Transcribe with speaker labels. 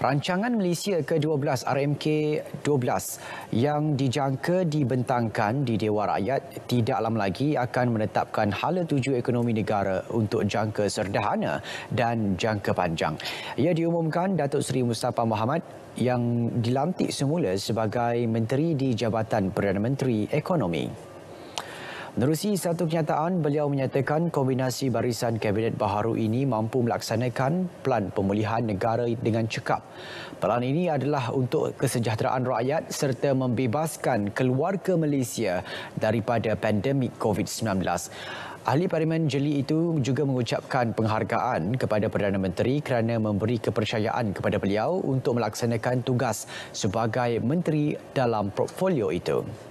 Speaker 1: rancangan Malaysia ke-12 RMK 12 yang dijangka dibentangkan di Dewan Rakyat tidak lama lagi akan menetapkan hala tuju ekonomi negara untuk jangka serdahana dan jangka panjang. Ia diumumkan Datuk Seri Mustafa Muhammad yang dilantik semula sebagai menteri di Jabatan Perdana Menteri Ekonomi. Menerusi satu kenyataan, beliau menyatakan kombinasi barisan Kabinet Baharu ini mampu melaksanakan pelan pemulihan negara dengan cekap. Pelan ini adalah untuk kesejahteraan rakyat serta membebaskan keluarga Malaysia daripada pandemik COVID-19. Ahli Parlimen Jeli itu juga mengucapkan penghargaan kepada Perdana Menteri kerana memberi kepercayaan kepada beliau untuk melaksanakan tugas sebagai menteri dalam portfolio itu.